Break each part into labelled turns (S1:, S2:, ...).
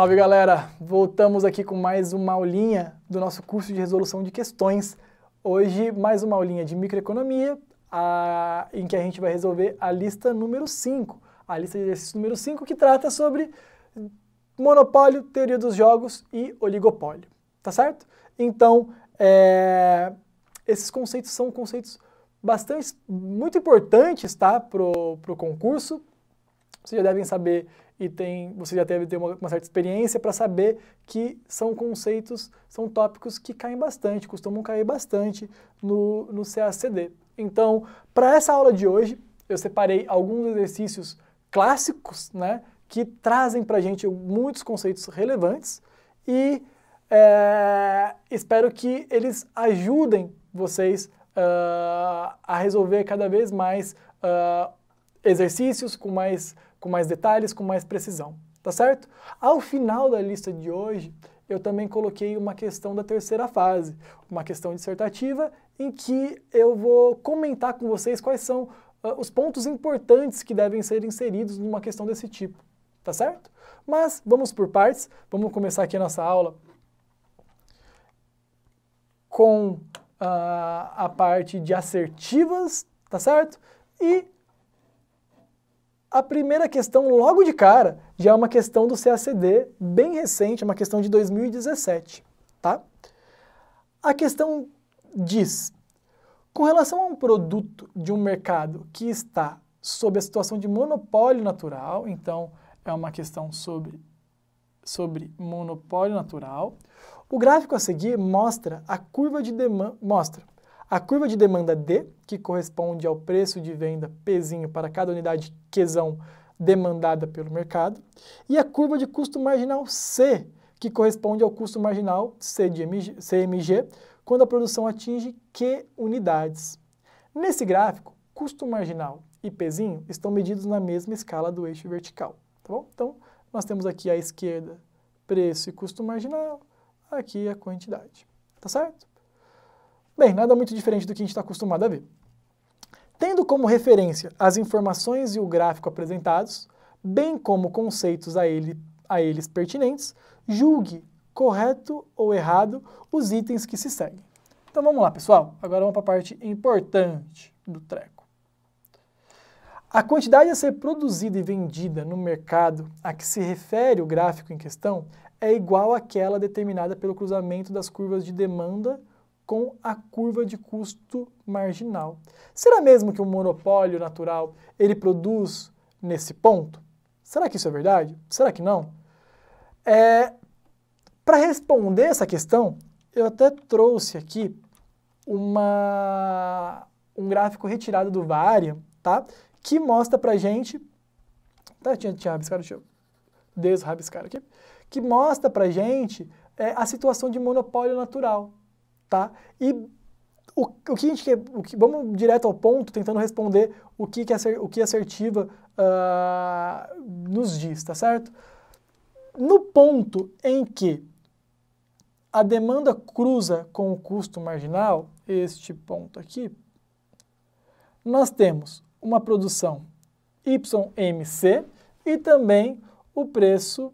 S1: Salve galera! Voltamos aqui com mais uma aulinha do nosso curso de resolução de questões. Hoje, mais uma aulinha de microeconomia, a, em que a gente vai resolver a lista número 5. A lista de exercício número 5 que trata sobre monopólio, teoria dos jogos e oligopólio. Tá certo? Então, é, esses conceitos são conceitos bastante, muito importantes tá? para o concurso. Vocês já devem saber e tem, você já deve ter uma, uma certa experiência para saber que são conceitos, são tópicos que caem bastante, costumam cair bastante no, no CACD. Então, para essa aula de hoje, eu separei alguns exercícios clássicos, né, que trazem para a gente muitos conceitos relevantes e é, espero que eles ajudem vocês uh, a resolver cada vez mais uh, exercícios com mais com mais detalhes, com mais precisão, tá certo? Ao final da lista de hoje, eu também coloquei uma questão da terceira fase, uma questão dissertativa em que eu vou comentar com vocês quais são uh, os pontos importantes que devem ser inseridos numa questão desse tipo, tá certo? Mas vamos por partes, vamos começar aqui a nossa aula com uh, a parte de assertivas, tá certo? E a primeira questão, logo de cara, já é uma questão do CACD bem recente, é uma questão de 2017, tá? A questão diz: com relação a um produto de um mercado que está sob a situação de monopólio natural, então é uma questão sobre, sobre monopólio natural, o gráfico a seguir mostra a curva de demanda, mostra a curva de demanda D, que corresponde ao preço de venda P para cada unidade Qzão demandada pelo mercado, e a curva de custo marginal C, que corresponde ao custo marginal C de MG, CMG, quando a produção atinge Q unidades. Nesse gráfico, custo marginal e pezinho estão medidos na mesma escala do eixo vertical, tá bom? Então, nós temos aqui à esquerda preço e custo marginal, aqui a quantidade, tá certo? Bem, nada muito diferente do que a gente está acostumado a ver. Tendo como referência as informações e o gráfico apresentados, bem como conceitos a, ele, a eles pertinentes, julgue correto ou errado os itens que se seguem. Então vamos lá, pessoal. Agora vamos para a parte importante do treco. A quantidade a ser produzida e vendida no mercado a que se refere o gráfico em questão é igual àquela determinada pelo cruzamento das curvas de demanda com a curva de custo marginal. Será mesmo que o um monopólio natural ele produz nesse ponto? Será que isso é verdade? Será que não? É, Para responder essa questão, eu até trouxe aqui uma, um gráfico retirado do Varian, tá? Que mostra pra gente... Tá, tinha, tinha rabiscado, deixa eu desrabiscar aqui. Que mostra pra gente é, a situação de monopólio natural, tá? E o, o que a gente quer, o que, vamos direto ao ponto, tentando responder o que, que, é o que assertiva uh, nos diz, tá certo? No ponto em que a demanda cruza com o custo marginal, este ponto aqui, nós temos uma produção YMC e também o preço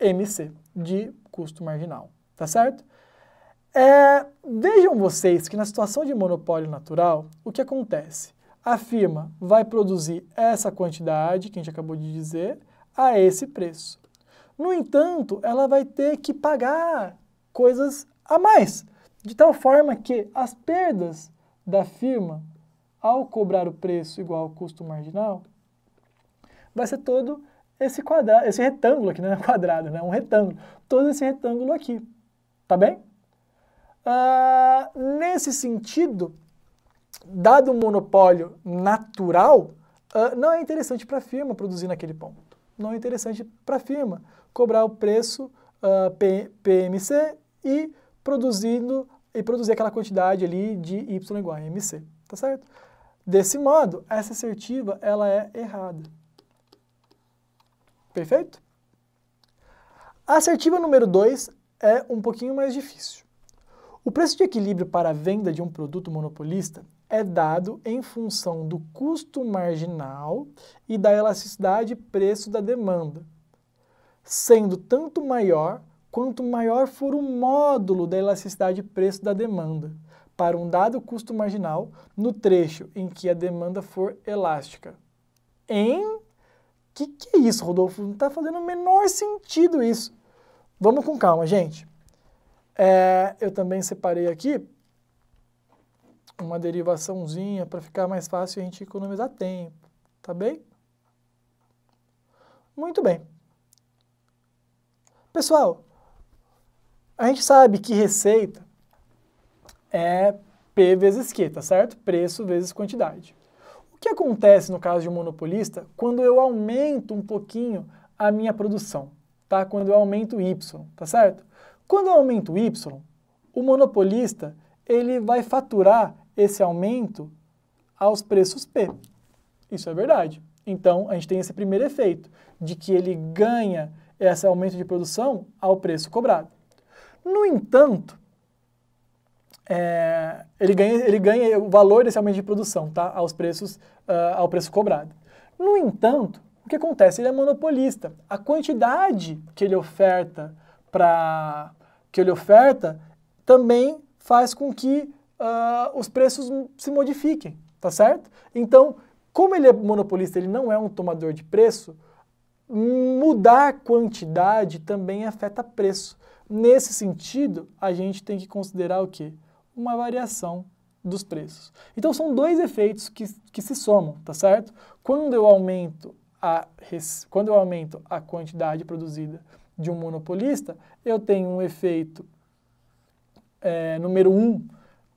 S1: MC de custo marginal tá certo? É, vejam vocês que na situação de monopólio natural, o que acontece? A firma vai produzir essa quantidade, que a gente acabou de dizer, a esse preço. No entanto, ela vai ter que pagar coisas a mais, de tal forma que as perdas da firma, ao cobrar o preço igual ao custo marginal, vai ser todo esse quadrado, esse retângulo aqui, não é quadrado, né? Um retângulo, todo esse retângulo aqui. Tá bem? Ah, nesse sentido, dado o um monopólio natural, ah, não é interessante para a firma produzir naquele ponto. Não é interessante para a firma cobrar o preço ah, PMC e produzindo e produzir aquela quantidade ali de Y igual a MC, tá certo? Desse modo, essa assertiva ela é errada. Perfeito? A assertiva número 2 é um pouquinho mais difícil. O preço de equilíbrio para a venda de um produto monopolista é dado em função do custo marginal e da elasticidade preço da demanda, sendo tanto maior quanto maior for o módulo da elasticidade preço da demanda para um dado custo marginal no trecho em que a demanda for elástica. Em que que é isso, Rodolfo? Não está fazendo o menor sentido isso. Vamos com calma, gente. É, eu também separei aqui uma derivaçãozinha para ficar mais fácil a gente economizar tempo, tá bem? Muito bem. Pessoal, a gente sabe que receita é P vezes Q, tá certo? Preço vezes quantidade. O que acontece no caso de um monopolista quando eu aumento um pouquinho a minha produção? tá? quando eu aumento y, tá certo? Quando eu aumento y, o monopolista ele vai faturar esse aumento aos preços P. Isso é verdade. Então, a gente tem esse primeiro efeito, de que ele ganha esse aumento de produção ao preço cobrado. No entanto, é, ele, ganha, ele ganha o valor desse aumento de produção tá? aos preços, uh, ao preço cobrado. No entanto, o que acontece? Ele é monopolista. A quantidade que ele oferta para que ele oferta também faz com que uh, os preços se modifiquem, tá certo? Então, como ele é monopolista, ele não é um tomador de preço, mudar a quantidade também afeta preço. Nesse sentido, a gente tem que considerar o quê? Uma variação dos preços. Então, são dois efeitos que, que se somam, tá certo? Quando eu aumento a, quando eu aumento a quantidade produzida de um monopolista, eu tenho um efeito é, número um,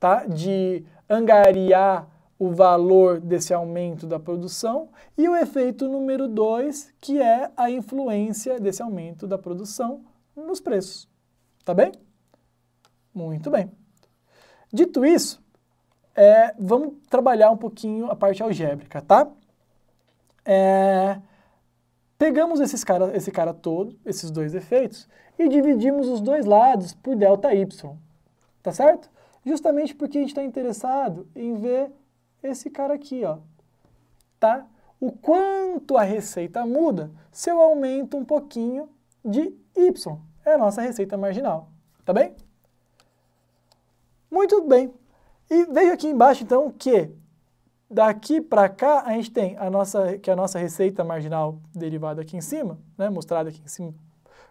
S1: tá? de angariar o valor desse aumento da produção, e o efeito número dois, que é a influência desse aumento da produção nos preços. Tá bem? Muito bem. Dito isso, é, vamos trabalhar um pouquinho a parte algébrica, tá? É, pegamos esses cara, esse cara todo, esses dois efeitos, e dividimos os dois lados por delta y, tá certo? Justamente porque a gente está interessado em ver esse cara aqui, ó, tá? O quanto a receita muda se eu aumento um pouquinho de y, é a nossa receita marginal, tá bem? Muito bem. E veja aqui embaixo, então, que Daqui para cá, a gente tem a nossa, que é a nossa receita marginal derivada aqui em cima, né, mostrada aqui em cima,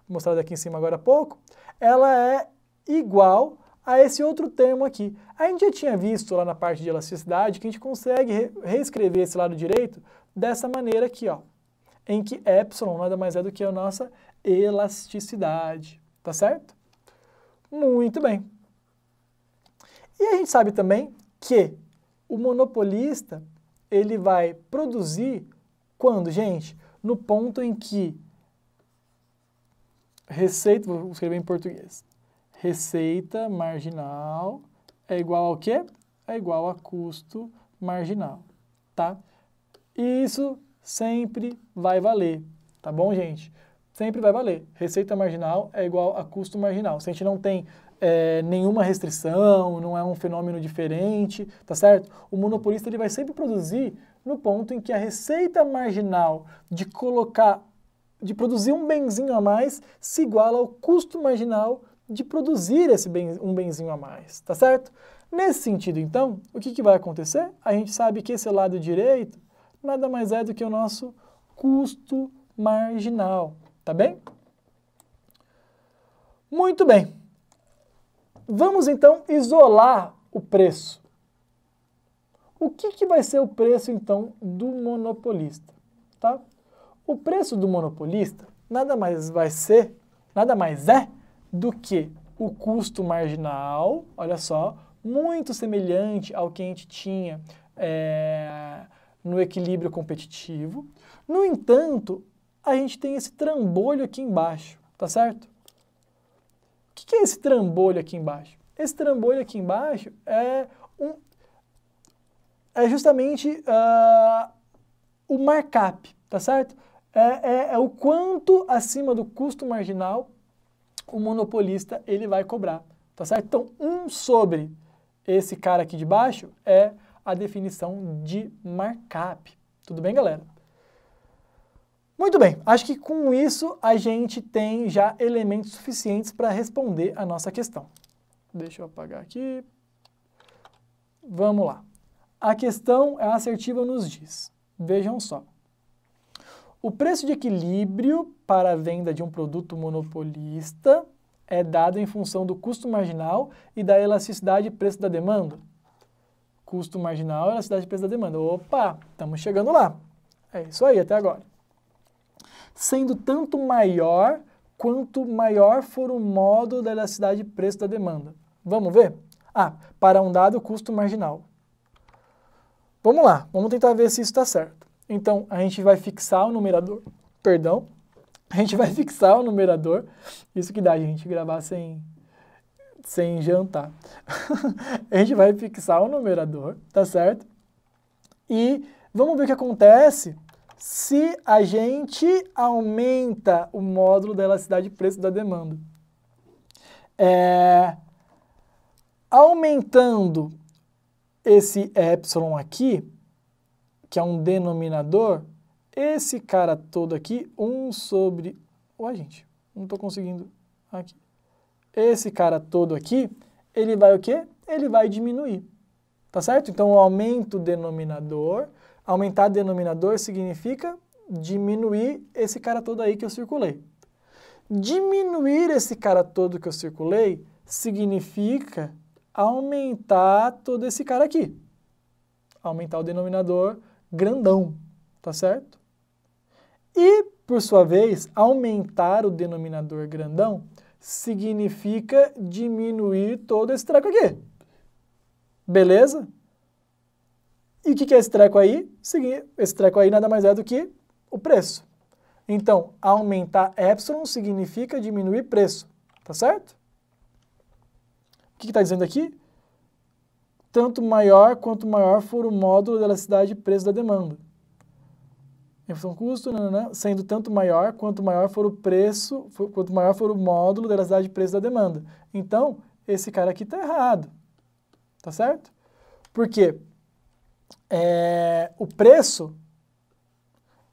S1: mostrada aqui em cima agora há pouco, ela é igual a esse outro termo aqui. A gente já tinha visto lá na parte de elasticidade que a gente consegue re reescrever esse lado direito dessa maneira aqui, ó, em que epsilon nada mais é do que a nossa elasticidade, tá certo? Muito bem. E a gente sabe também que o monopolista, ele vai produzir quando, gente? No ponto em que receita, vou escrever em português, receita marginal é igual ao quê? É igual a custo marginal, tá? isso sempre vai valer, tá bom, gente? Sempre vai valer. Receita marginal é igual a custo marginal. Se a gente não tem é, nenhuma restrição, não é um fenômeno diferente, tá certo? O monopolista ele vai sempre produzir no ponto em que a receita marginal de colocar, de produzir um benzinho a mais se iguala ao custo marginal de produzir esse ben, um benzinho a mais, tá certo? Nesse sentido, então, o que, que vai acontecer? A gente sabe que esse lado direito nada mais é do que o nosso custo marginal, tá bem? Muito bem. Vamos então isolar o preço. O que, que vai ser o preço então do monopolista? Tá? O preço do monopolista nada mais vai ser, nada mais é do que o custo marginal, olha só, muito semelhante ao que a gente tinha é, no equilíbrio competitivo. No entanto, a gente tem esse trambolho aqui embaixo, tá certo? que, que é esse trambolho aqui embaixo? Esse trambolho aqui embaixo é um, é justamente uh, o markup, tá certo? É, é, é, o quanto acima do custo marginal o monopolista ele vai cobrar, tá certo? Então, um sobre esse cara aqui de baixo é a definição de markup. Tudo bem, galera? Muito bem, acho que com isso a gente tem já elementos suficientes para responder a nossa questão. Deixa eu apagar aqui. Vamos lá. A questão é assertiva nos diz. Vejam só. O preço de equilíbrio para a venda de um produto monopolista é dado em função do custo marginal e da elasticidade preço da demanda. Custo marginal, elasticidade preço da demanda. Opa, estamos chegando lá. É isso aí até agora sendo tanto maior quanto maior for o modo da elasticidade preço da demanda. Vamos ver? Ah, para um dado custo marginal. Vamos lá, vamos tentar ver se isso está certo. Então, a gente vai fixar o numerador, perdão, a gente vai fixar o numerador, isso que dá a gente gravar sem, sem jantar. a gente vai fixar o numerador, tá certo? E vamos ver o que acontece se a gente aumenta o módulo da elasticidade preço da demanda. É, aumentando esse epsilon aqui, que é um denominador, esse cara todo aqui, 1 sobre... Ué, gente, não estou conseguindo aqui. Esse cara todo aqui, ele vai o quê? Ele vai diminuir, tá certo? Então, eu aumento o denominador Aumentar denominador significa diminuir esse cara todo aí que eu circulei. Diminuir esse cara todo que eu circulei significa aumentar todo esse cara aqui. Aumentar o denominador grandão, tá certo? E, por sua vez, aumentar o denominador grandão significa diminuir todo esse treco aqui. Beleza? E o que, que é esse treco aí? Esse treco aí nada mais é do que o preço. Então, aumentar epsilon significa diminuir preço, tá certo? O que está dizendo aqui? Tanto maior quanto maior for o módulo da elasticidade de preço da demanda. Em função do custo, né, né, né, sendo tanto maior quanto maior for o preço, for, quanto maior for o módulo da elasticidade de preço da demanda. Então, esse cara aqui está errado, tá certo? Por quê? é, o preço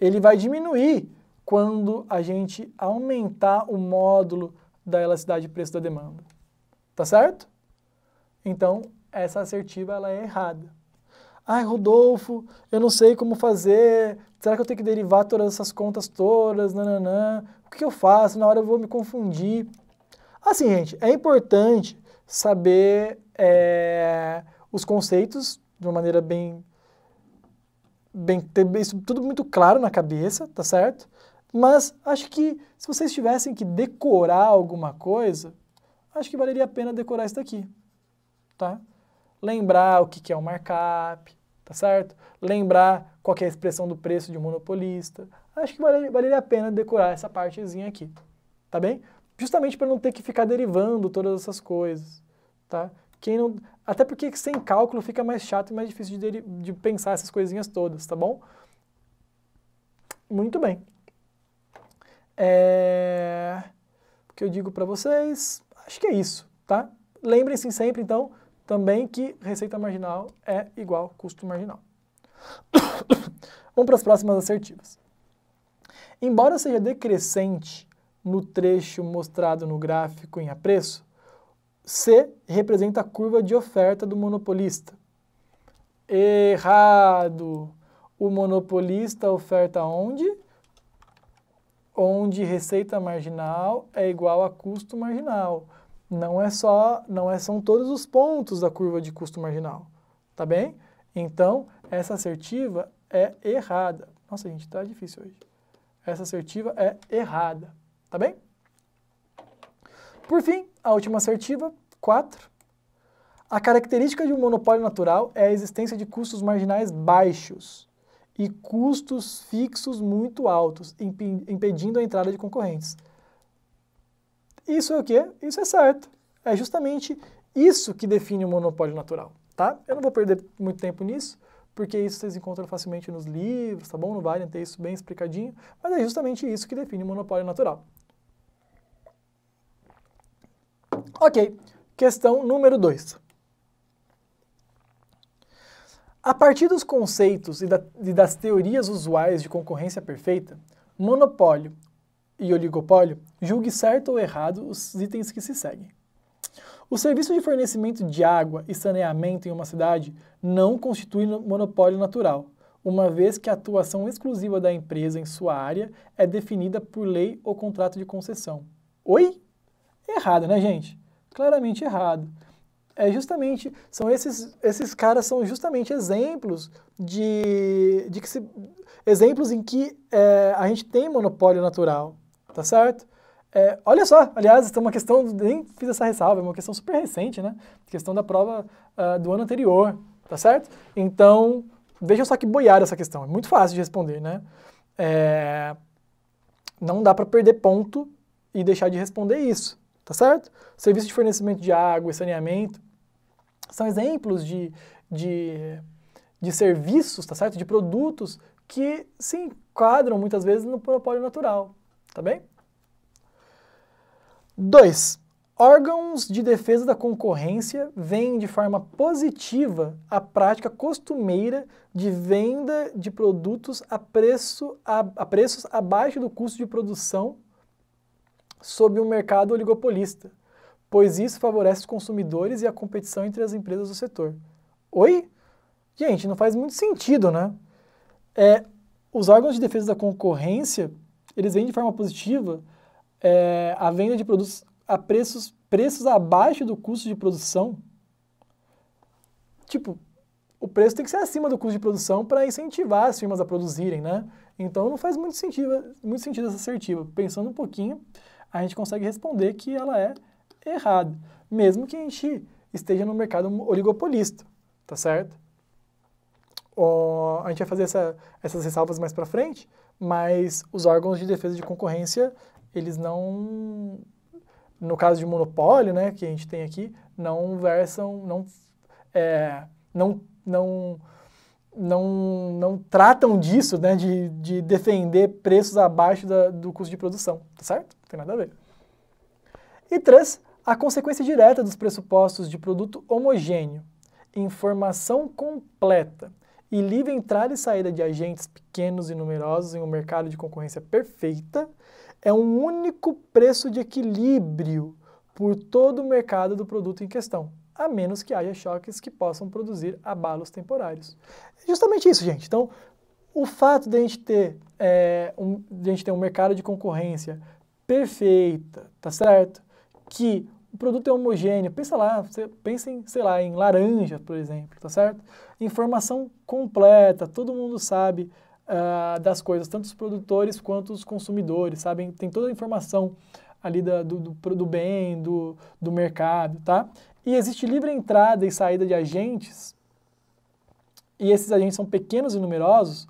S1: ele vai diminuir quando a gente aumentar o módulo da elasticidade preço da demanda. Tá certo? Então, essa assertiva ela é errada. Ai, Rodolfo, eu não sei como fazer. Será que eu tenho que derivar todas essas contas todas? Nananã. O que eu faço? Na hora eu vou me confundir. Assim, gente, é importante saber é, os conceitos de uma maneira bem. bem ter isso tudo muito claro na cabeça, tá certo? Mas acho que se vocês tivessem que decorar alguma coisa, acho que valeria a pena decorar isso daqui, tá? Lembrar o que é o um markup, tá certo? Lembrar qual é a expressão do preço de um monopolista. Acho que valeria, valeria a pena decorar essa partezinha aqui, tá bem? Justamente para não ter que ficar derivando todas essas coisas, tá? Quem não, até porque sem cálculo fica mais chato e mais difícil de, de pensar essas coisinhas todas, tá bom? Muito bem. É... O que eu digo para vocês? Acho que é isso, tá? Lembrem-se sempre, então, também que receita marginal é igual custo marginal. Vamos para as próximas assertivas. Embora seja decrescente no trecho mostrado no gráfico em apreço, C representa a curva de oferta do monopolista. Errado! O monopolista oferta onde? Onde receita marginal é igual a custo marginal. Não é só, não é, são todos os pontos da curva de custo marginal, tá bem? Então, essa assertiva é errada. Nossa, gente, tá difícil hoje. Essa assertiva é errada, tá bem? Por fim, a última assertiva, 4. A característica de um monopólio natural é a existência de custos marginais baixos e custos fixos muito altos, impedindo a entrada de concorrentes. Isso é o quê? Isso é certo. É justamente isso que define o um monopólio natural, tá? Eu não vou perder muito tempo nisso, porque isso vocês encontram facilmente nos livros, tá bom? No Valiant tem isso bem explicadinho, mas é justamente isso que define o monopólio natural. Ok, questão número 2. A partir dos conceitos e, da, e das teorias usuais de concorrência perfeita, monopólio e oligopólio, julgue certo ou errado os itens que se seguem. O serviço de fornecimento de água e saneamento em uma cidade não constitui monopólio natural, uma vez que a atuação exclusiva da empresa em sua área é definida por lei ou contrato de concessão. Oi? Errado, né, gente? Claramente errado. É justamente, são esses, esses caras são justamente exemplos de, de que se, exemplos em que é, a gente tem monopólio natural, tá certo? É, olha só, aliás, é uma questão, nem fiz essa ressalva, é uma questão super recente, né? Questão da prova uh, do ano anterior, tá certo? Então, vejam só que boiada essa questão, é muito fácil de responder, né? É, não dá para perder ponto e deixar de responder isso, Tá certo? Serviço de fornecimento de água e saneamento são exemplos de, de, de serviços, tá certo? De produtos que se enquadram muitas vezes no monopólio natural, tá bem? 2. Órgãos de defesa da concorrência veem de forma positiva a prática costumeira de venda de produtos a, preço, a, a preços abaixo do custo de produção sob um mercado oligopolista, pois isso favorece os consumidores e a competição entre as empresas do setor. Oi? Gente, não faz muito sentido, né? É, os órgãos de defesa da concorrência, eles vêm de forma positiva é, a venda de produtos a preços, preços abaixo do custo de produção. Tipo, o preço tem que ser acima do custo de produção para incentivar as firmas a produzirem, né? Então não faz muito sentido, muito sentido essa assertiva. Pensando um pouquinho, a gente consegue responder que ela é errada, mesmo que a gente esteja no mercado oligopolista, tá certo? O, a gente vai fazer essa, essas ressalvas mais para frente, mas os órgãos de defesa de concorrência, eles não, no caso de monopólio, né, que a gente tem aqui, não versam, não, é, não, não não, não tratam disso, né, de, de defender preços abaixo da, do custo de produção, tá certo? Não tem nada a ver. E três, a consequência direta dos pressupostos de produto homogêneo, informação completa e livre entrada e saída de agentes pequenos e numerosos em um mercado de concorrência perfeita é um único preço de equilíbrio por todo o mercado do produto em questão a menos que haja choques que possam produzir abalos temporários. É justamente isso, gente. Então, o fato de a gente ter, é, um, de a gente ter um mercado de concorrência perfeita, tá certo? Que o produto é homogêneo, pensa lá, pensem, sei lá, em laranja, por exemplo, tá certo? Informação completa, todo mundo sabe uh, das coisas, tanto os produtores quanto os consumidores, sabem? Tem toda a informação ali da, do, do, do bem, do, do mercado, tá? E existe livre entrada e saída de agentes, e esses agentes são pequenos e numerosos.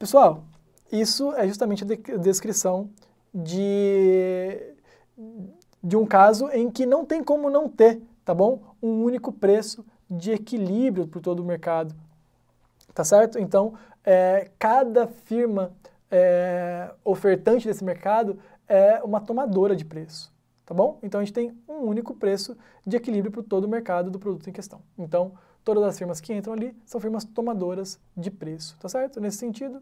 S1: Pessoal, isso é justamente a, de descrição de, de um caso em que não tem como não ter, tá bom? Um único preço de equilíbrio para todo o mercado, tá certo? Então, é, cada firma é, ofertante desse mercado é uma tomadora de preço tá bom? Então a gente tem um único preço de equilíbrio para todo o mercado do produto em questão. Então, todas as firmas que entram ali são firmas tomadoras de preço, tá certo? Nesse sentido,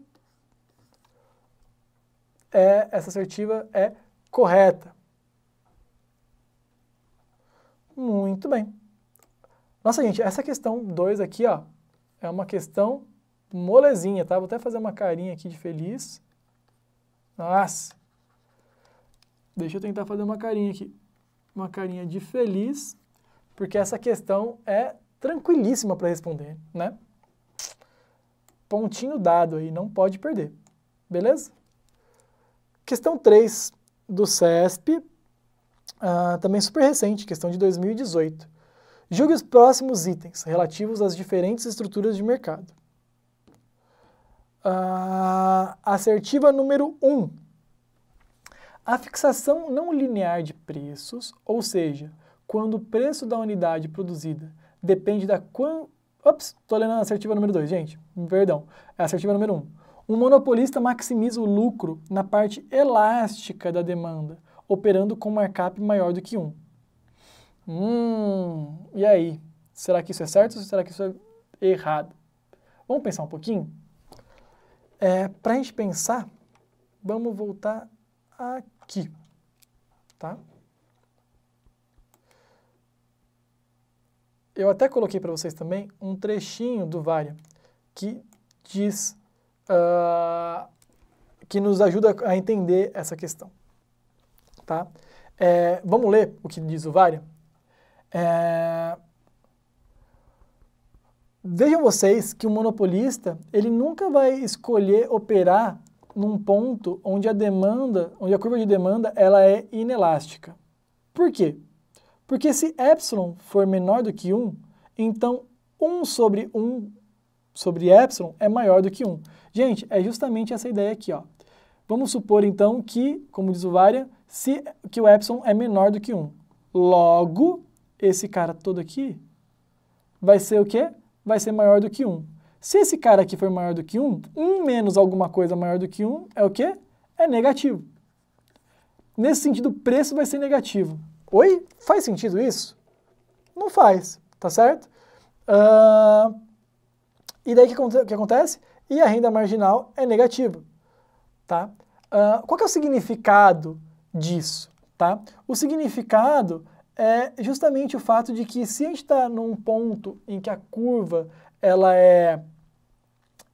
S1: é, essa assertiva é correta. Muito bem. Nossa, gente, essa questão 2 aqui, ó, é uma questão molezinha, tá? Vou até fazer uma carinha aqui de feliz. Nossa! Deixa eu tentar fazer uma carinha aqui. Uma carinha de feliz, porque essa questão é tranquilíssima para responder, né? Pontinho dado aí, não pode perder. Beleza? Questão 3 do CESP, uh, ah, também super recente, questão de 2018. Julgue os próximos itens relativos às diferentes estruturas de mercado. Uh, assertiva número 1. Um. A fixação não linear de preços, ou seja, quando o preço da unidade produzida depende da quanto. Ops, estou lendo a assertiva número 2, gente. Perdão, é a assertiva número 1. Um. Um monopolista maximiza o lucro na parte elástica da demanda, operando com markup maior do que 1. Um. Hum, e aí? Será que isso é certo ou será que isso é errado? Vamos pensar um pouquinho? É, Para a gente pensar, vamos voltar aqui que, tá? Eu até coloquei para vocês também um trechinho do Varia que diz uh, que nos ajuda a entender essa questão, tá? É, vamos ler o que diz o Varia. É, Vejam vocês que o monopolista ele nunca vai escolher operar num ponto onde a demanda, onde a curva de demanda ela é inelástica. Por quê? Porque se epsilon for menor do que 1, então 1 sobre 1 sobre epsilon é maior do que 1. Gente, é justamente essa ideia aqui, ó. Vamos supor então que, como diz o Varia, se que o epsilon é menor do que 1. Logo, esse cara todo aqui vai ser o quê? Vai ser maior do que 1. Se esse cara aqui for maior do que 1, 1 menos alguma coisa maior do que 1 é o quê? É negativo. Nesse sentido, o preço vai ser negativo. Oi? Faz sentido isso? Não faz, tá certo? Uh, e daí o que, que, acontece? E a renda marginal é negativa, tá? Uh, qual é o significado disso, tá? O significado é justamente o fato de que se a gente está num ponto em que a curva ela é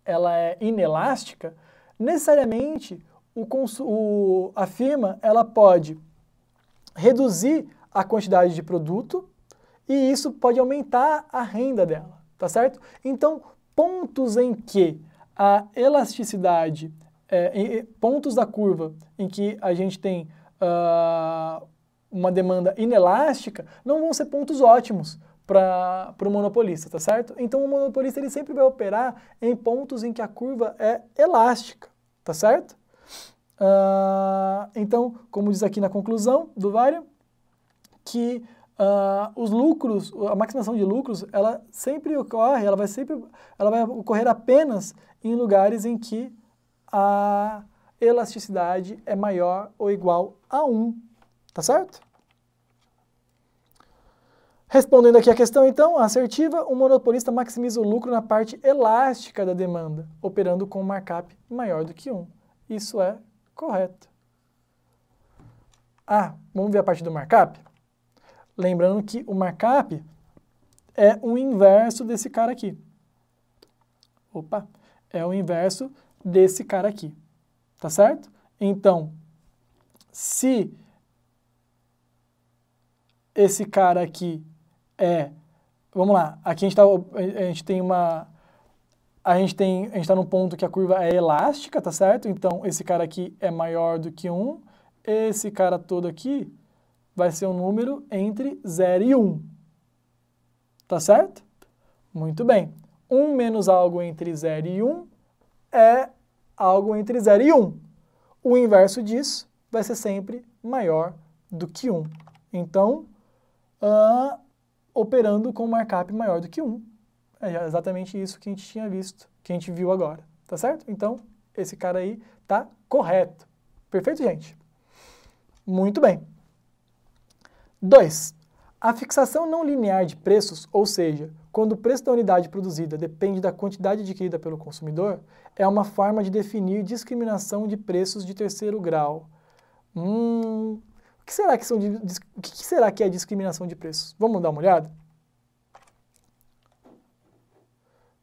S1: ela é inelástica, necessariamente o, o, a firma ela pode reduzir a quantidade de produto e isso pode aumentar a renda dela, tá certo? Então, pontos em que a elasticidade, é, pontos da curva em que a gente tem uh, uma demanda inelástica, não vão ser pontos ótimos, para o monopolista, tá certo? Então o monopolista ele sempre vai operar em pontos em que a curva é elástica, tá certo? Uh, então, como diz aqui na conclusão do Vário, que uh, os lucros, a maximização de lucros, ela sempre ocorre, ela vai sempre, ela vai ocorrer apenas em lugares em que a elasticidade é maior ou igual a 1, tá certo? Respondendo aqui a questão, então, assertiva, o monopolista maximiza o lucro na parte elástica da demanda, operando com um markup maior do que 1. Isso é correto. Ah, vamos ver a parte do markup? Lembrando que o markup é o inverso desse cara aqui. Opa, é o inverso desse cara aqui, tá certo? Então, se esse cara aqui é, vamos lá, aqui a gente, tá, a gente tem uma, a gente tem, a gente está num ponto que a curva é elástica, tá certo? Então, esse cara aqui é maior do que 1, esse cara todo aqui vai ser um número entre 0 e 1, tá certo? Muito bem, 1 menos algo entre 0 e 1 é algo entre 0 e 1. O inverso disso vai ser sempre maior do que 1. Então, uh, operando com um markup maior do que 1. É exatamente isso que a gente tinha visto, que a gente viu agora, tá certo? Então, esse cara aí tá correto. Perfeito, gente? Muito bem. 2. A fixação não linear de preços, ou seja, quando o preço da unidade produzida depende da quantidade adquirida pelo consumidor, é uma forma de definir discriminação de preços de terceiro grau. Hum, que será que, são de, o que será que é discriminação de preços? Vamos dar uma olhada?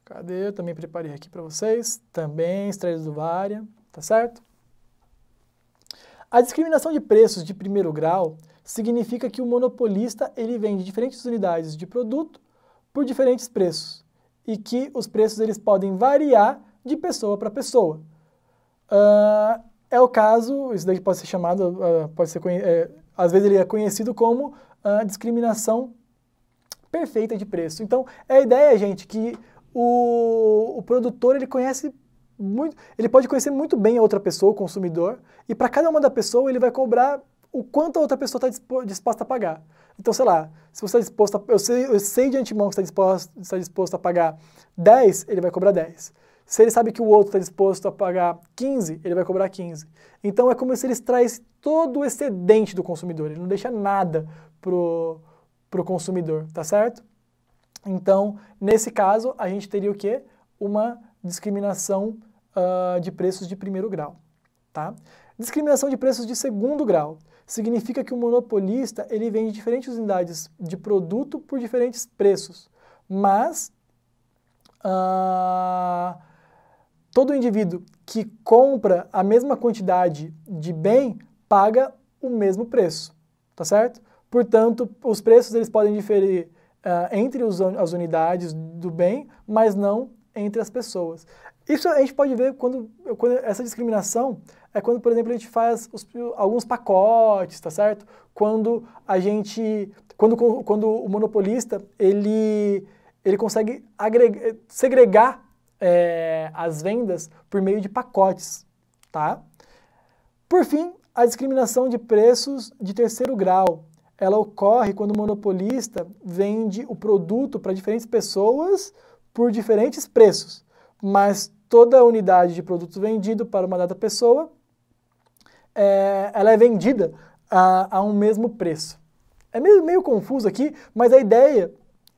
S1: Cadê? Eu também preparei aqui para vocês. Também, estrela do Varia, tá certo? A discriminação de preços de primeiro grau significa que o monopolista ele vende diferentes unidades de produto por diferentes preços e que os preços eles podem variar de pessoa para pessoa. Uh, é o caso, isso daí pode ser chamado, uh, pode ser, é, às vezes ele é conhecido como uh, discriminação perfeita de preço. Então, é a ideia, gente, que o, o produtor ele conhece muito, ele pode conhecer muito bem a outra pessoa, o consumidor, e para cada uma da pessoa ele vai cobrar o quanto a outra pessoa está disposta a pagar. Então, sei lá, se você está disposto a, eu, sei, eu sei de antemão que está disposto, está disposto a pagar 10, ele vai cobrar 10. Se ele sabe que o outro está disposto a pagar 15, ele vai cobrar 15. Então é como se ele extraísse todo o excedente do consumidor, ele não deixa nada pro pro consumidor, tá certo? Então, nesse caso, a gente teria o quê? Uma discriminação uh, de preços de primeiro grau, tá? Discriminação de preços de segundo grau significa que o monopolista ele vende diferentes unidades de produto por diferentes preços, mas uh, todo indivíduo que compra a mesma quantidade de bem paga o mesmo preço, tá certo? Portanto, os preços eles podem diferir uh, entre os, as unidades do bem, mas não entre as pessoas. Isso a gente pode ver quando, quando essa discriminação é quando, por exemplo, a gente faz os, alguns pacotes, tá certo? Quando a gente, quando, quando o monopolista ele ele consegue agregar, segregar é, as vendas por meio de pacotes, tá? Por fim, a discriminação de preços de terceiro grau. Ela ocorre quando o monopolista vende o produto para diferentes pessoas por diferentes preços, mas toda unidade de produto vendido para uma dada pessoa, é, ela é vendida a, a um mesmo preço. É meio, meio confuso aqui, mas a ideia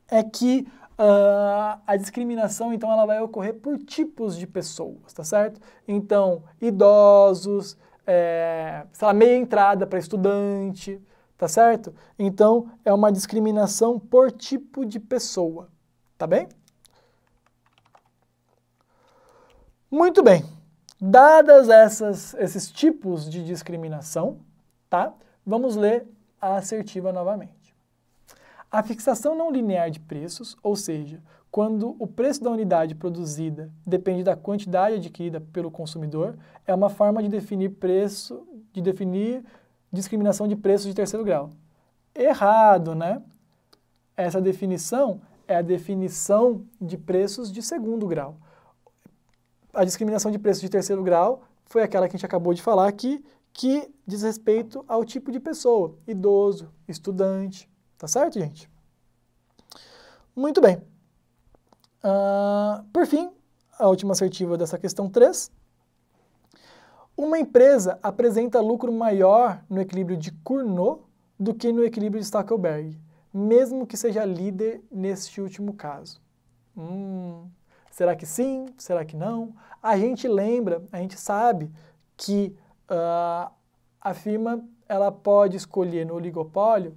S1: é que Uh, a discriminação, então, ela vai ocorrer por tipos de pessoas, tá certo? Então, idosos, é, sei lá, meia entrada para estudante, tá certo? Então, é uma discriminação por tipo de pessoa, tá bem? Muito bem. Dadas essas, esses tipos de discriminação, tá? Vamos ler a assertiva novamente. A fixação não linear de preços, ou seja, quando o preço da unidade produzida depende da quantidade adquirida pelo consumidor, é uma forma de definir preço, de definir discriminação de preços de terceiro grau. Errado, né? Essa definição é a definição de preços de segundo grau. A discriminação de preços de terceiro grau foi aquela que a gente acabou de falar aqui, que diz respeito ao tipo de pessoa, idoso, estudante, Tá certo, gente? Muito bem. Uh, por fim, a última assertiva dessa questão 3. Uma empresa apresenta lucro maior no equilíbrio de Cournot do que no equilíbrio de Stackelberg, mesmo que seja líder neste último caso. Hum, será que sim? Será que não? A gente lembra, a gente sabe que uh, a firma ela pode escolher no oligopólio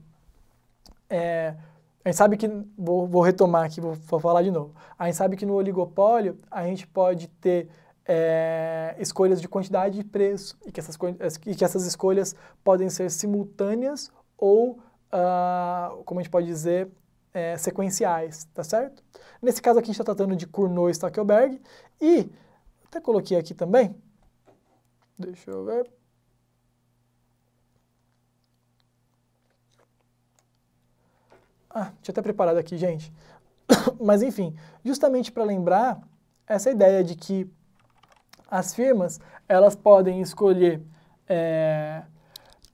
S1: é, a gente sabe que, vou, vou retomar aqui, vou, vou, falar de novo. A gente sabe que no oligopólio a gente pode ter é, escolhas de quantidade e preço, e que essas, e que essas escolhas podem ser simultâneas ou, uh, como a gente pode dizer, é, sequenciais, tá certo? Nesse caso aqui a gente está tratando de Cournot e Stackelberg, e até coloquei aqui também, deixa eu ver, Ah, tinha até preparado aqui, gente. Mas enfim, justamente para lembrar essa ideia de que as firmas elas podem escolher é,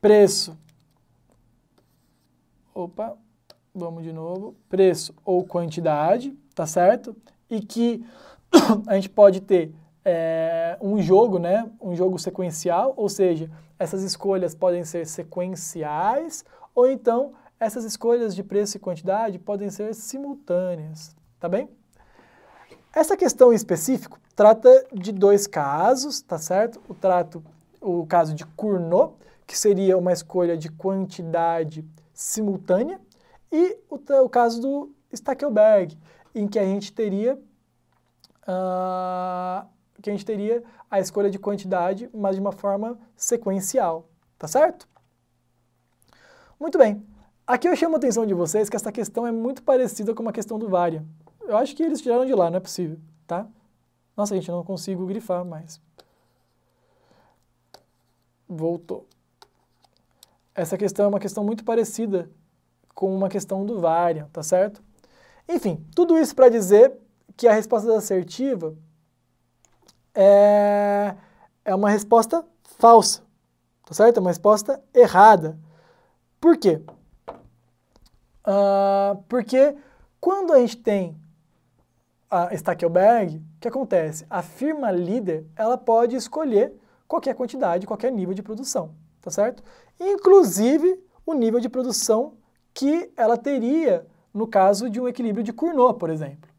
S1: preço. Opa, vamos de novo. Preço ou quantidade, tá certo? E que a gente pode ter é, um jogo, né? Um jogo sequencial, ou seja, essas escolhas podem ser sequenciais ou então essas escolhas de preço e quantidade podem ser simultâneas, tá bem? Essa questão em específico trata de dois casos, tá certo? O, trato, o caso de Cournot, que seria uma escolha de quantidade simultânea, e o, o caso do Stackelberg, em que a gente teria uh, que a gente teria a escolha de quantidade, mas de uma forma sequencial, tá certo? Muito bem. Aqui eu chamo a atenção de vocês que essa questão é muito parecida com a questão do Varia. Eu acho que eles tiraram de lá, não é possível, tá? Nossa, gente, eu não consigo grifar mais. Voltou. Essa questão é uma questão muito parecida com uma questão do Varia, tá certo? Enfim, tudo isso para dizer que a resposta assertiva é, é uma resposta falsa, tá certo? É uma resposta errada. Por quê? Uh, porque quando a gente tem a Stackelberg, o que acontece? A firma líder, ela pode escolher qualquer quantidade, qualquer nível de produção, tá certo? Inclusive o nível de produção que ela teria no caso de um equilíbrio de Cournot, por exemplo.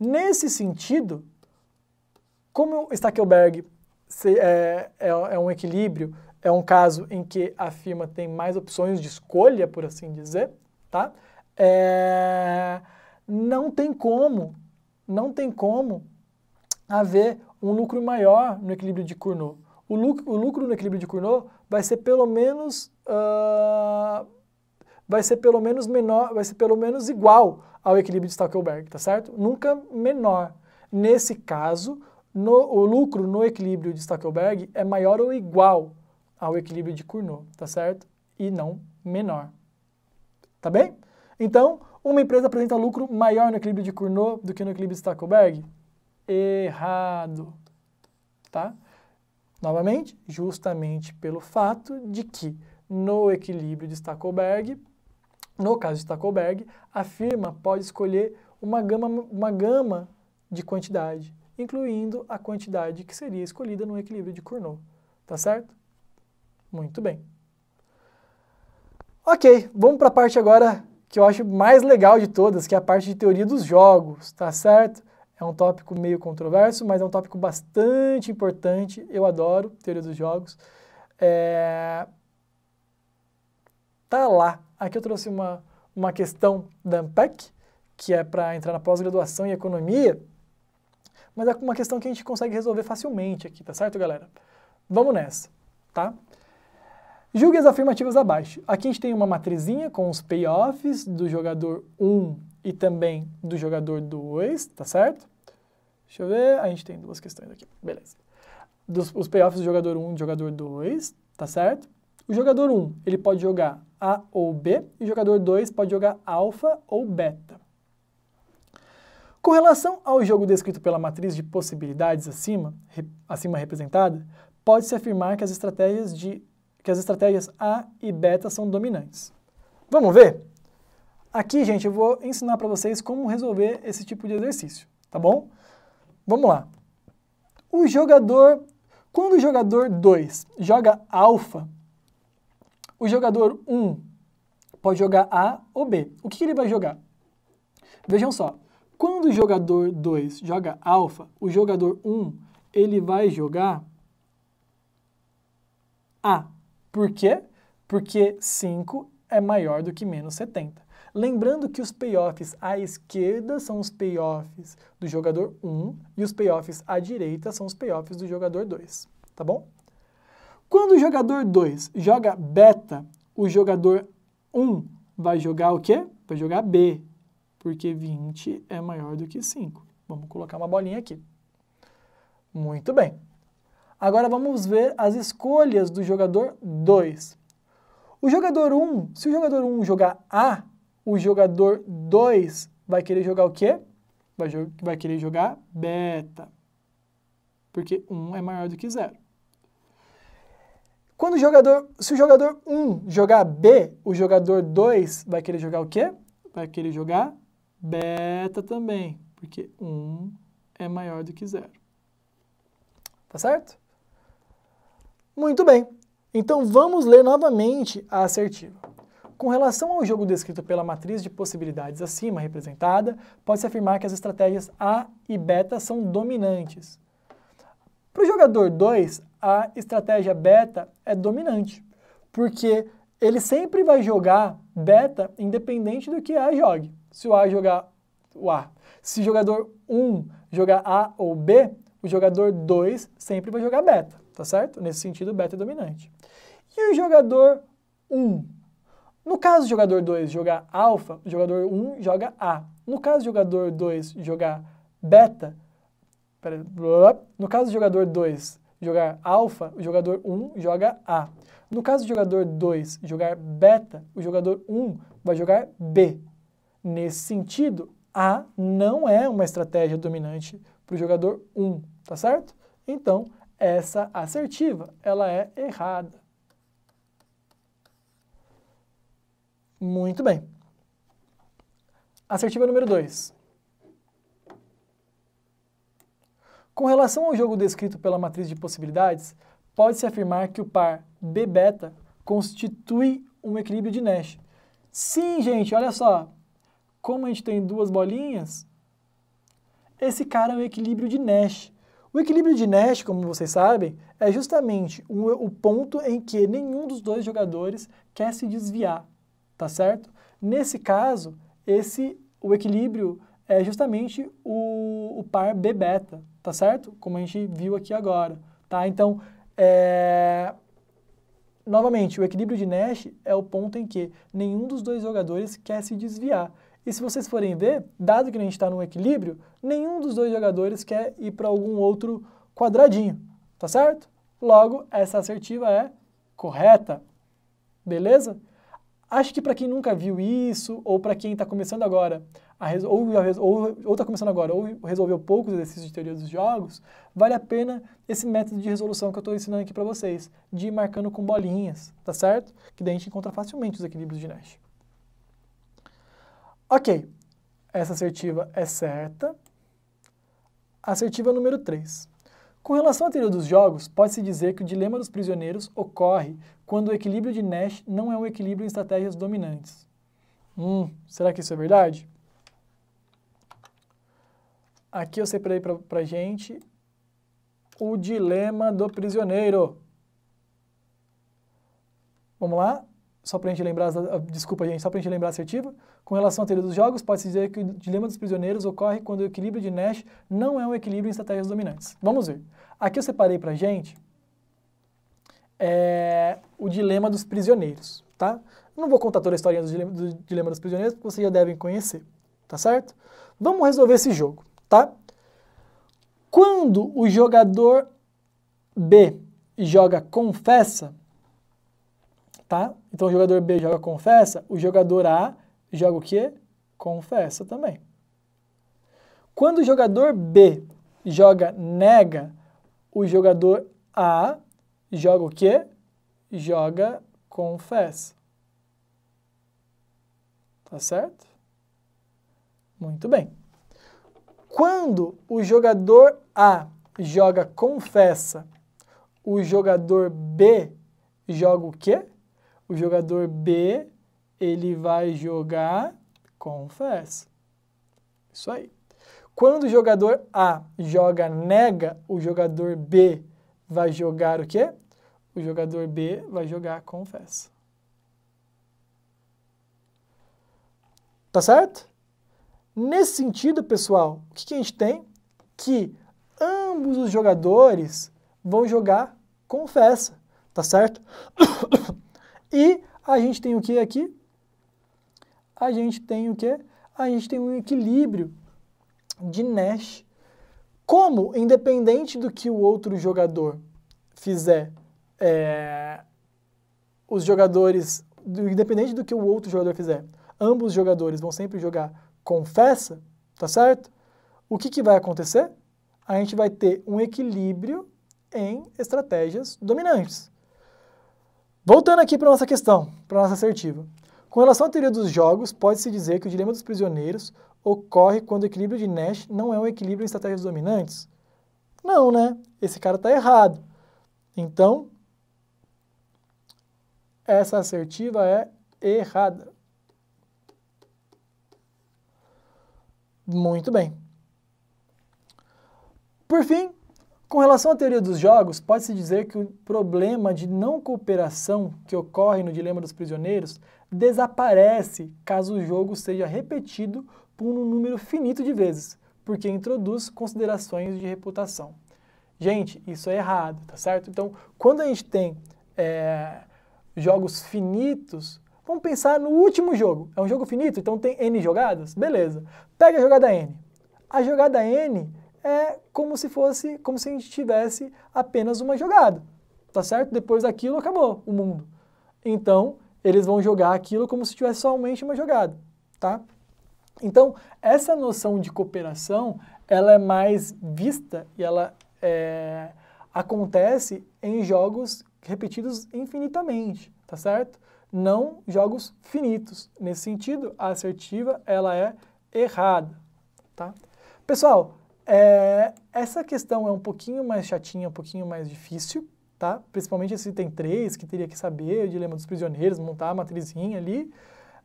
S1: Nesse sentido, como Stackelberg se, é, é, é, um equilíbrio, é um caso em que a firma tem mais opções de escolha, por assim dizer, tá? é, não tem como, não tem como haver um lucro maior no equilíbrio de Cournot. O lucro, o lucro no equilíbrio de Cournot vai ser pelo menos uh, vai ser pelo menos menor, vai ser pelo menos igual ao equilíbrio de Stackelberg, tá certo? Nunca menor. Nesse caso, no, o lucro no equilíbrio de Stackelberg é maior ou igual ao equilíbrio de Cournot, tá certo? E não menor. Tá bem? Então, uma empresa apresenta lucro maior no equilíbrio de Cournot do que no equilíbrio de Stackelberg? Errado. Tá? Novamente, justamente pelo fato de que no equilíbrio de Stackelberg, no caso de Stackelberg, a firma pode escolher uma gama, uma gama de quantidade, incluindo a quantidade que seria escolhida no equilíbrio de Cournot. Tá certo? Muito bem. Ok, vamos para a parte agora que eu acho mais legal de todas, que é a parte de teoria dos jogos, tá certo? É um tópico meio controverso, mas é um tópico bastante importante. Eu adoro teoria dos jogos. É... Tá lá. Aqui eu trouxe uma, uma questão da Ampec, que é para entrar na pós-graduação em economia, mas é uma questão que a gente consegue resolver facilmente aqui, tá certo, galera? Vamos nessa, tá? Julgue as afirmativas abaixo. Aqui a gente tem uma matrizinha com os payoffs do jogador 1 e também do jogador 2, tá certo? Deixa eu ver, a gente tem duas questões aqui, beleza. Dos, os payoffs do jogador 1 e do jogador 2, tá certo? O jogador 1, ele pode jogar A ou B, e o jogador 2 pode jogar alfa ou beta. Com relação ao jogo descrito pela matriz de possibilidades acima, re, acima representada, pode-se afirmar que as estratégias de que as estratégias A e beta são dominantes. Vamos ver? Aqui, gente, eu vou ensinar para vocês como resolver esse tipo de exercício, tá bom? Vamos lá. O jogador, quando o jogador 2 joga alfa, o jogador 1 um pode jogar A ou B. O que, que ele vai jogar? Vejam só, quando o jogador 2 joga alfa, o jogador 1 um, ele vai jogar A. Por quê? Porque 5 é maior do que menos 70. Lembrando que os payoffs à esquerda são os payoffs do jogador 1 e os payoffs à direita são os payoffs do jogador 2, tá bom? Quando o jogador 2 joga beta, o jogador 1 vai jogar o quê? Vai jogar B, porque 20 é maior do que 5. Vamos colocar uma bolinha aqui. Muito bem. Agora vamos ver as escolhas do jogador 2. O jogador 1, um, se o jogador 1 um jogar A, o jogador 2 vai querer jogar o quê? Vai, vai querer jogar beta, porque 1 um é maior do que 0. Quando o jogador, se o jogador 1 jogar B, o jogador 2 vai querer jogar o quê? Vai querer jogar beta também, porque 1 é maior do que 0. Tá certo? Muito bem. Então vamos ler novamente a assertiva. Com relação ao jogo descrito pela matriz de possibilidades acima representada, pode-se afirmar que as estratégias A e beta são dominantes. Para o jogador 2, a estratégia beta é dominante, porque ele sempre vai jogar beta independente do que A jogue. Se o A jogar o A. Se o jogador 1 um jogar A ou B, o jogador 2 sempre vai jogar beta tá certo? Nesse sentido, beta é dominante. E o jogador 1? No caso do jogador 2 jogar alfa, o jogador 1 joga A. No caso do jogador 2 jogar beta, pera, blá, no caso do jogador 2 jogar alfa, o jogador 1 joga A. No caso do jogador 2 jogar beta, o jogador 1 vai jogar B. Nesse sentido, A não é uma estratégia dominante para o jogador 1, tá certo? Então, essa assertiva, ela é errada. Muito bem. Assertiva número 2. Com relação ao jogo descrito pela matriz de possibilidades, pode-se afirmar que o par B beta constitui um equilíbrio de Nash. Sim, gente, olha só. Como a gente tem duas bolinhas, esse cara é um equilíbrio de Nash. O equilíbrio de Nash, como vocês sabem, é justamente o, o ponto em que nenhum dos dois jogadores quer se desviar, tá certo? Nesse caso, esse o equilíbrio é justamente o, o par B beta, tá certo? Como a gente viu aqui agora, tá? Então, é... novamente, o equilíbrio de Nash é o ponto em que nenhum dos dois jogadores quer se desviar. E se vocês forem ver, dado que a gente está num equilíbrio, nenhum dos dois jogadores quer ir para algum outro quadradinho, tá certo? Logo, essa assertiva é correta, beleza? Acho que para quem nunca viu isso, ou para quem está começando agora, ou está começando agora, ou resolveu poucos exercícios de teoria dos jogos, vale a pena esse método de resolução que eu estou ensinando aqui para vocês, de ir marcando com bolinhas, tá certo? Que daí a gente encontra facilmente os equilíbrios de Nash. Ok, essa assertiva é certa. Assertiva número 3. Com relação ao anterior dos jogos, pode-se dizer que o dilema dos prisioneiros ocorre quando o equilíbrio de Nash não é um equilíbrio em estratégias dominantes. Hum, será que isso é verdade? Aqui eu separei para gente o dilema do prisioneiro. Vamos lá? só para a gente lembrar, desculpa gente, só para a gente lembrar assertiva, com relação à teoria dos jogos, pode-se dizer que o dilema dos prisioneiros ocorre quando o equilíbrio de Nash não é um equilíbrio em estratégias dominantes. Vamos ver. Aqui eu separei para a gente é, o dilema dos prisioneiros, tá? Não vou contar toda a história do dilema, do dilema dos prisioneiros, porque vocês já devem conhecer, tá certo? Vamos resolver esse jogo, tá? Quando o jogador B joga confessa, tá? Então o jogador B joga confessa, o jogador A joga o quê? Confessa também. Quando o jogador B joga nega, o jogador A joga o quê? Joga confessa. Tá certo? Muito bem. Quando o jogador A joga confessa, o jogador B joga o quê? O jogador B, ele vai jogar confessa, Isso aí. Quando o jogador A joga nega, o jogador B vai jogar o quê? O jogador B vai jogar confessa. Tá certo? Nesse sentido, pessoal, o que, que a gente tem? Que ambos os jogadores vão jogar confessa, tá certo? E a gente tem o que aqui? A gente tem o que? A gente tem um equilíbrio de Nash. Como, independente do que o outro jogador fizer, é, os jogadores, independente do que o outro jogador fizer, ambos jogadores vão sempre jogar confessa, tá certo? O que, que vai acontecer? A gente vai ter um equilíbrio em estratégias dominantes. Voltando aqui para nossa questão, para nossa assertiva. Com relação à teoria dos jogos, pode-se dizer que o dilema dos prisioneiros ocorre quando o equilíbrio de Nash não é um equilíbrio em estratégias dominantes? Não, né? Esse cara está errado. Então, essa assertiva é errada. Muito bem. Por fim, com relação à teoria dos jogos, pode-se dizer que o problema de não cooperação que ocorre no Dilema dos Prisioneiros desaparece caso o jogo seja repetido por um número finito de vezes, porque introduz considerações de reputação. Gente, isso é errado, tá certo? Então, quando a gente tem é, jogos finitos, vamos pensar no último jogo. É um jogo finito, então tem N jogadas? Beleza. Pega a jogada N. A jogada N é como se fosse, como se a gente tivesse apenas uma jogada, tá certo? Depois daquilo acabou o mundo. Então, eles vão jogar aquilo como se tivesse somente uma jogada, tá? Então, essa noção de cooperação, ela é mais vista e ela é, acontece em jogos repetidos infinitamente, tá certo? Não jogos finitos. Nesse sentido, a assertiva, ela é errada, tá? Pessoal, é, essa questão é um pouquinho mais chatinha, um pouquinho mais difícil, tá? Principalmente se tem três, que teria que saber o dilema dos prisioneiros, montar a matrizinha ali.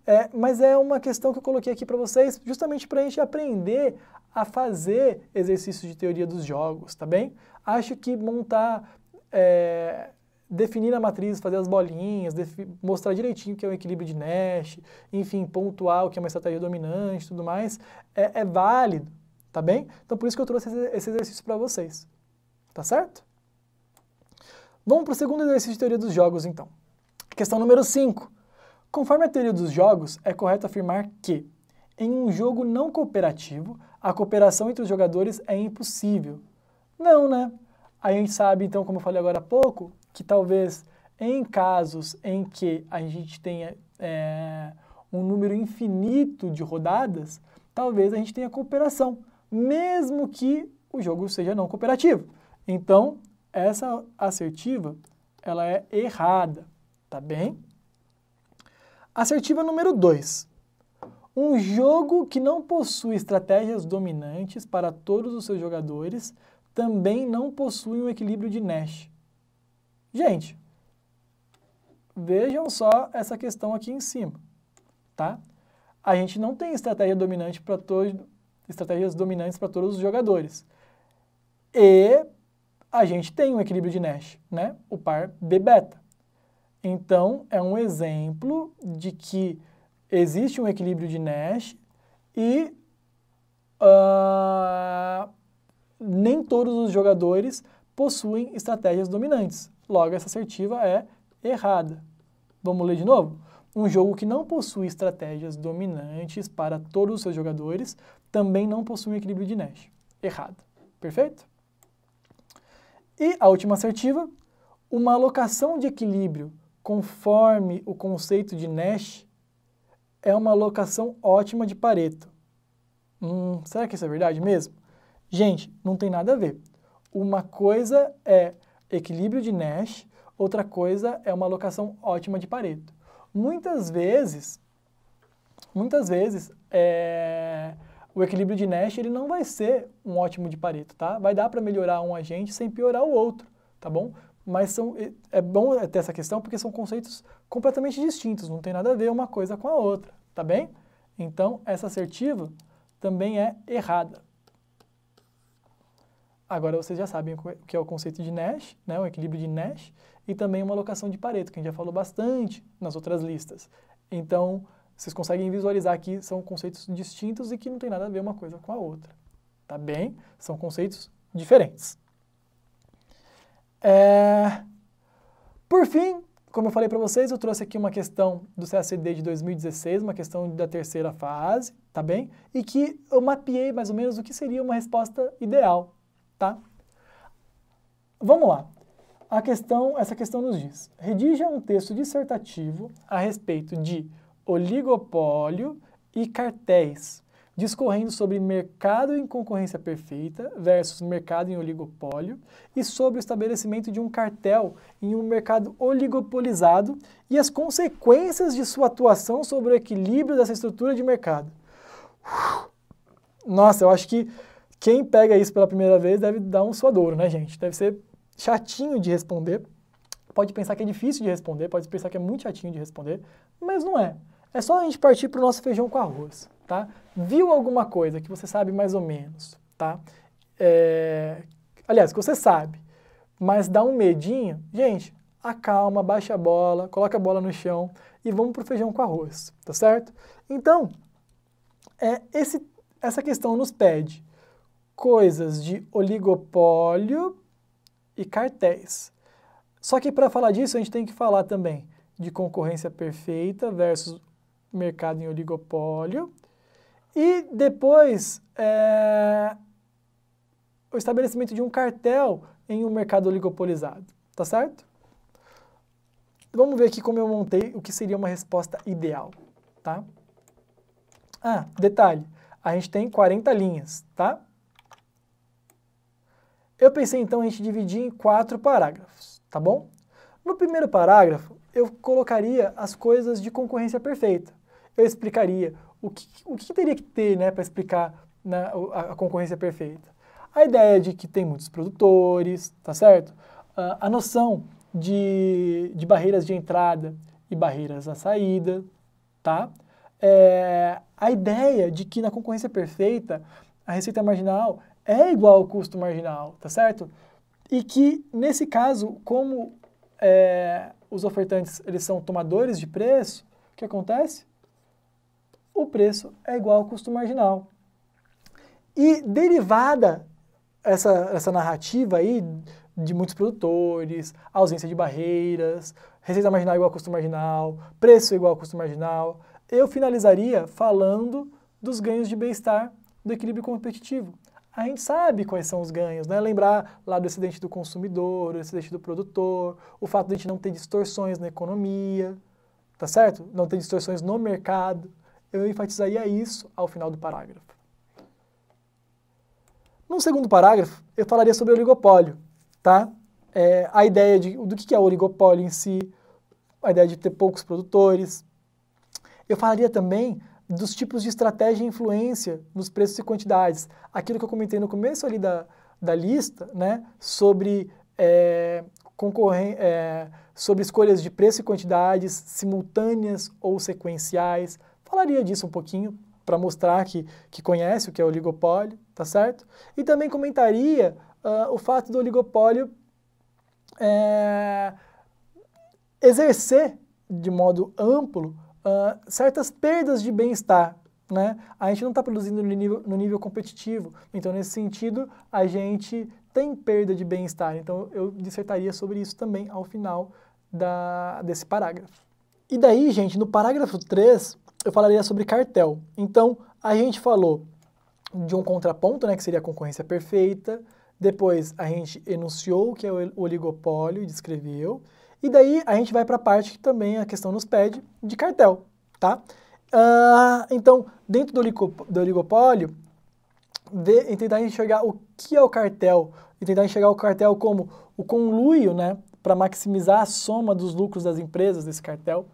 S1: É, mas é uma questão que eu coloquei aqui para vocês, justamente para a gente aprender a fazer exercícios de teoria dos jogos, tá bem? Acho que montar, é, definir a matriz, fazer as bolinhas, mostrar direitinho o que é o equilíbrio de Nash, enfim, pontuar o que é uma estratégia dominante e tudo mais, é, é válido, tá bem? Então por isso que eu trouxe esse exercício para vocês, tá certo? Vamos para o segundo exercício de teoria dos jogos, então. Questão número 5. Conforme a teoria dos jogos, é correto afirmar que, em um jogo não cooperativo, a cooperação entre os jogadores é impossível. Não, né? A gente sabe, então, como eu falei agora há pouco, que talvez em casos em que a gente tenha é, um número infinito de rodadas, talvez a gente tenha cooperação mesmo que o jogo seja não cooperativo. Então, essa assertiva, ela é errada, tá bem? Assertiva número 2. Um jogo que não possui estratégias dominantes para todos os seus jogadores também não possui um equilíbrio de Nash. Gente, vejam só essa questão aqui em cima, tá? A gente não tem estratégia dominante para todos estratégias dominantes para todos os jogadores. E a gente tem um equilíbrio de Nash, né? O par B beta. Então, é um exemplo de que existe um equilíbrio de Nash e uh, nem todos os jogadores possuem estratégias dominantes. Logo, essa assertiva é errada. Vamos ler de novo? Um jogo que não possui estratégias dominantes para todos os seus jogadores também não possuem equilíbrio de Nash. Errado. Perfeito? E a última assertiva, uma alocação de equilíbrio conforme o conceito de Nash é uma alocação ótima de Pareto. Hum, será que isso é verdade mesmo? Gente, não tem nada a ver. Uma coisa é equilíbrio de Nash, outra coisa é uma alocação ótima de Pareto. Muitas vezes, muitas vezes, é, o equilíbrio de Nash ele não vai ser um ótimo de Pareto, tá? Vai dar para melhorar um agente sem piorar o outro, tá bom? Mas são, é bom ter essa questão porque são conceitos completamente distintos, não tem nada a ver uma coisa com a outra, tá bem? Então, essa assertiva também é errada. Agora vocês já sabem o que é o é conceito de Nash, né, o equilíbrio de Nash, e também uma locação de Pareto, que a gente já falou bastante nas outras listas. Então, vocês conseguem visualizar que são conceitos distintos e que não tem nada a ver uma coisa com a outra. Tá bem? São conceitos diferentes. É... Por fim, como eu falei para vocês, eu trouxe aqui uma questão do CACD de 2016, uma questão da terceira fase, tá bem? E que eu mapeei mais ou menos o que seria uma resposta ideal, tá? Vamos lá. A questão, essa questão nos diz: redija um texto dissertativo a respeito de oligopólio e cartéis, discorrendo sobre mercado em concorrência perfeita versus mercado em oligopólio e sobre o estabelecimento de um cartel em um mercado oligopolizado e as consequências de sua atuação sobre o equilíbrio dessa estrutura de mercado. Nossa, eu acho que quem pega isso pela primeira vez deve dar um suadouro, né, gente? Deve ser chatinho de responder. Pode pensar que é difícil de responder, pode pensar que é muito chatinho de responder, mas não é. É só a gente partir para o nosso feijão com arroz, tá? Viu alguma coisa que você sabe mais ou menos, tá? É... Aliás, que você sabe, mas dá um medinho, gente, acalma, baixa a bola, coloca a bola no chão e vamos para o feijão com arroz, tá certo? Então, é esse, essa questão nos pede coisas de oligopólio e cartéis. Só que para falar disso, a gente tem que falar também de concorrência perfeita versus mercado em oligopólio. E depois, é, o estabelecimento de um cartel em um mercado oligopolizado, tá certo? Vamos ver aqui como eu montei o que seria uma resposta ideal, tá? Ah, detalhe, a gente tem 40 linhas, tá? Eu pensei então a gente dividir em quatro parágrafos, tá bom? No primeiro parágrafo, eu colocaria as coisas de concorrência perfeita eu explicaria o que, o que teria que ter né, para explicar na, né, a, a, concorrência perfeita. A ideia de que tem muitos produtores, tá certo? Uh, a noção de, de barreiras de entrada e barreiras à saída, tá? É, a ideia de que na concorrência perfeita a receita marginal é igual ao custo marginal, tá certo? E que nesse caso, como é, os ofertantes eles são tomadores de preço, o que acontece? o preço é igual ao custo marginal. E derivada essa, essa narrativa aí de muitos produtores, ausência de barreiras, receita marginal igual a custo marginal, preço igual a custo marginal, eu finalizaria falando dos ganhos de bem-estar do equilíbrio competitivo. A gente sabe quais são os ganhos, né? Lembrar lá do excedente do consumidor, do excedente do produtor, o fato de a gente não ter distorções na economia, tá certo? Não ter distorções no mercado. Eu enfatizaria isso ao final do parágrafo. No segundo parágrafo, eu falaria sobre oligopólio, tá? É, a ideia de, do que é oligopólio em si, a ideia de ter poucos produtores. Eu falaria também dos tipos de estratégia e influência nos preços e quantidades. Aquilo que eu comentei no começo ali da, da lista, né, sobre, é, concorren é, sobre escolhas de preço e quantidades simultâneas ou sequenciais, falaria disso um pouquinho para mostrar que, que conhece o que é oligopólio, tá certo? E também comentaria uh, o fato do oligopólio é, exercer de modo amplo uh, certas perdas de bem-estar. Né? A gente não está produzindo no nível, no nível competitivo, então, nesse sentido, a gente tem perda de bem-estar. Então, eu dissertaria sobre isso também ao final da, desse parágrafo. E daí, gente, no parágrafo 3, eu falaria sobre cartel. Então, a gente falou de um contraponto, né, que seria a concorrência perfeita, depois a gente enunciou o que é o oligopólio e descreveu, e daí a gente vai para a parte que também a questão nos pede de cartel, tá? Uh, então, dentro do oligopólio, de, tentar enxergar o que é o cartel, e tentar enxergar o cartel como o conluio, né, para maximizar a soma dos lucros das empresas desse cartel,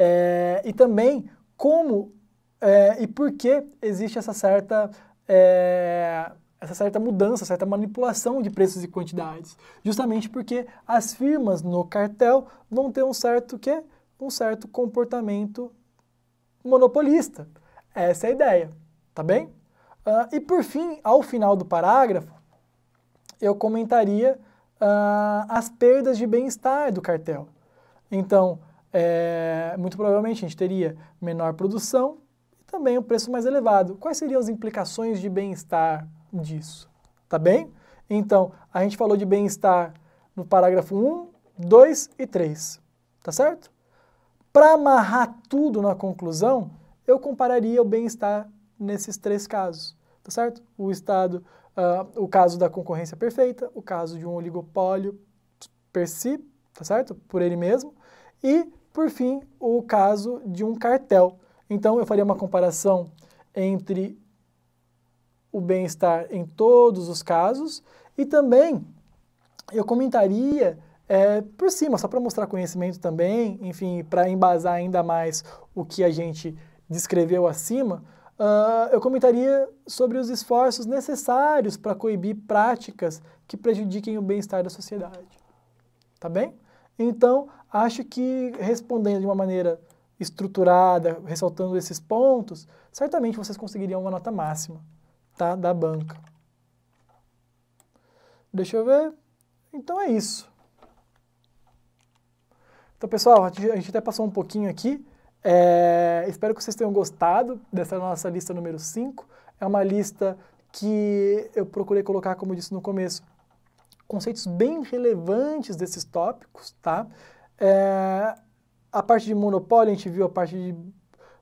S1: é, e também como é, e por que existe essa certa, é, essa certa mudança, certa manipulação de preços e quantidades. Justamente porque as firmas no cartel vão ter um certo que um certo comportamento monopolista. Essa é a ideia, tá bem? Uh, e por fim, ao final do parágrafo, eu comentaria uh, as perdas de bem-estar do cartel. Então, é, muito provavelmente a gente teria menor produção e também um preço mais elevado. Quais seriam as implicações de bem-estar disso? Tá bem? Então, a gente falou de bem-estar no parágrafo 1, 2 e 3, tá certo? Para amarrar tudo na conclusão, eu compararia o bem-estar nesses três casos, tá certo? O estado, uh, o caso da concorrência perfeita, o caso de um oligopólio per si, tá certo? Por ele mesmo, e por fim, o caso de um cartel. Então, eu faria uma comparação entre o bem-estar em todos os casos e também eu comentaria é, por cima, só para mostrar conhecimento também, enfim, para embasar ainda mais o que a gente descreveu acima, uh, eu comentaria sobre os esforços necessários para coibir práticas que prejudiquem o bem-estar da sociedade. Tá bem? Então, Acho que respondendo de uma maneira estruturada, ressaltando esses pontos, certamente vocês conseguiriam uma nota máxima tá, da banca. Deixa eu ver. Então é isso. Então, pessoal, a gente até passou um pouquinho aqui. É, espero que vocês tenham gostado dessa nossa lista número 5. É uma lista que eu procurei colocar, como eu disse no começo, conceitos bem relevantes desses tópicos, tá? É, a parte de monopólio, a gente viu a parte de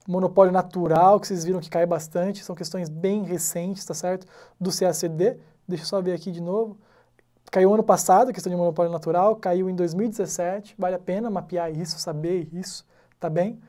S1: monopólio natural, que vocês viram que cai bastante, são questões bem recentes, tá certo? Do CACD, deixa eu só ver aqui de novo. Caiu ano passado, a questão de monopólio natural, caiu em 2017, vale a pena mapear isso, saber isso, tá bem?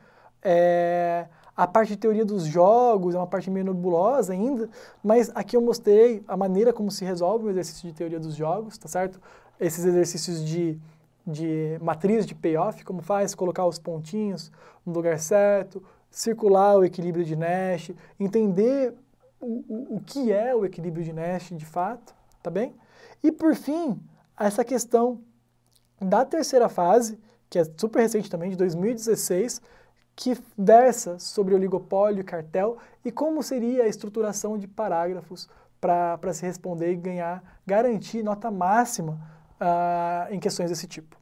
S1: É, a parte de teoria dos jogos é uma parte meio nebulosa ainda, mas aqui eu mostrei a maneira como se resolve o exercício de teoria dos jogos, tá certo? Esses exercícios de de matriz de payoff, como faz colocar os pontinhos no lugar certo, circular o equilíbrio de Nash, entender o, o, o que é o equilíbrio de Nash de fato, tá bem? E por fim, essa questão da terceira fase, que é super recente também, de 2016, que versa sobre oligopólio, cartel e como seria a estruturação de parágrafos para se responder e ganhar, garantir nota máxima uh, em questões desse tipo.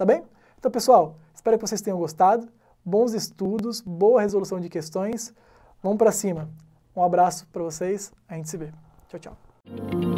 S1: Tá bem? Então, pessoal, espero que vocês tenham gostado. Bons estudos, boa resolução de questões. Vamos para cima. Um abraço para vocês. A gente se vê. Tchau, tchau.